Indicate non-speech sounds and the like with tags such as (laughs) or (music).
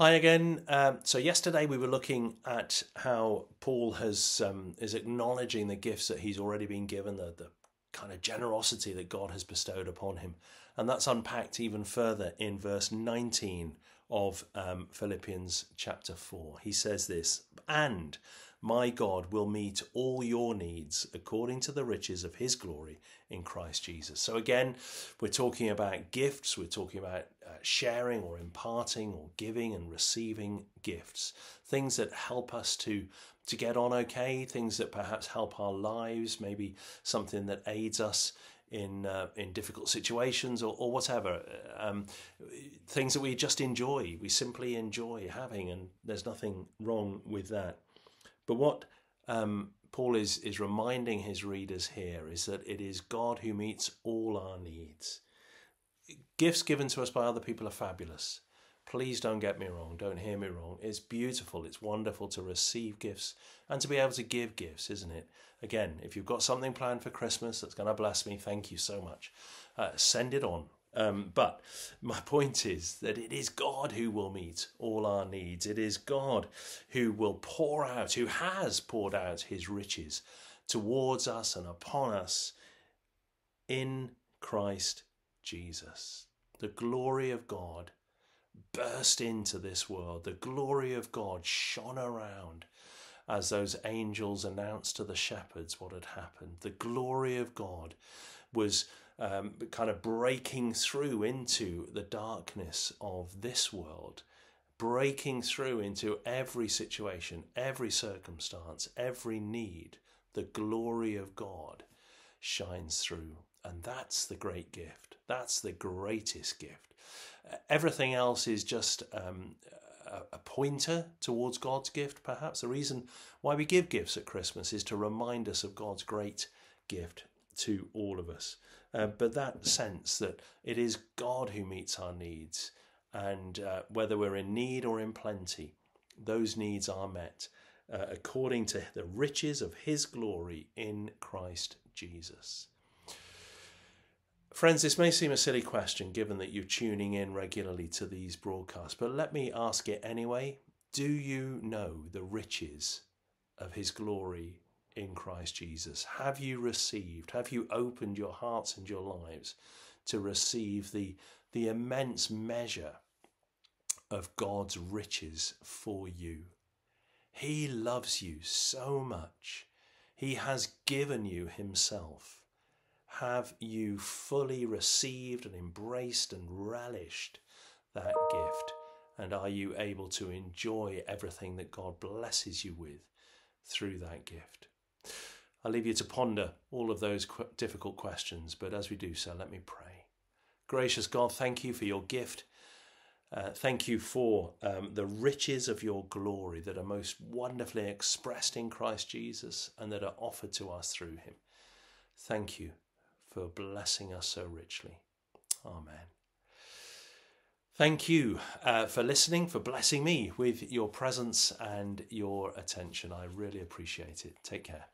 Hi again. Um, so yesterday we were looking at how Paul has um, is acknowledging the gifts that he's already been given, the, the kind of generosity that God has bestowed upon him, and that's unpacked even further in verse 19 of um, Philippians chapter 4. He says this, and my God will meet all your needs according to the riches of his glory in Christ Jesus. So, again, we're talking about gifts, we're talking about uh, sharing or imparting or giving and receiving gifts, things that help us to. To get on okay, things that perhaps help our lives, maybe something that aids us in uh, in difficult situations or, or whatever. Um, things that we just enjoy, we simply enjoy having, and there's nothing wrong with that. But what um, Paul is is reminding his readers here is that it is God who meets all our needs. Gifts given to us by other people are fabulous. Please don't get me wrong, don't hear me wrong. It's beautiful, it's wonderful to receive gifts and to be able to give gifts, isn't it? Again, if you've got something planned for Christmas that's going to bless me, thank you so much. Uh, send it on. Um, but my (laughs) point is that it is God who will meet all our needs. It is God who will pour out, who has poured out his riches towards us and upon us in Christ Jesus. The glory of God burst into this world. The glory of God shone around as those angels announced to the shepherds what had happened. The glory of God was um, kind of breaking through into the darkness of this world, breaking through into every situation, every circumstance, every need. The glory of God shines through. And that's the great gift. That's the greatest gift everything else is just um, a, pointer towards God's gift, perhaps. The reason why we give gifts at Christmas is to remind us of God's great gift to all of us. Uh, but that sense that it is God who meets our needs, and uh, whether we're in need or in plenty, those needs are met uh, according to the riches of His glory in Christ Jesus. Friends, this may seem a silly question given that you're tuning in regularly to these broadcasts, but let me ask it anyway. Do you know the riches of His glory in Christ Jesus? Have you received, have you opened your hearts and your lives to receive the, the immense measure of God's riches for you? He loves you so much, He has given you Himself have you fully received and embraced and relished that gift? And are you able to enjoy everything that God blesses you with through that gift? I'll leave you to ponder all of those qu- difficult questions, but as we do so, let me pray. Gracious God, thank you for your gift. Uh, thank you for um, the riches of your glory that are most wonderfully expressed in Christ Jesus and that are offered to us through him. Thank you for blessing us so richly. Amen. Thank you uh, for listening, for blessing me with your presence and your attention. I really appreciate it. Take care.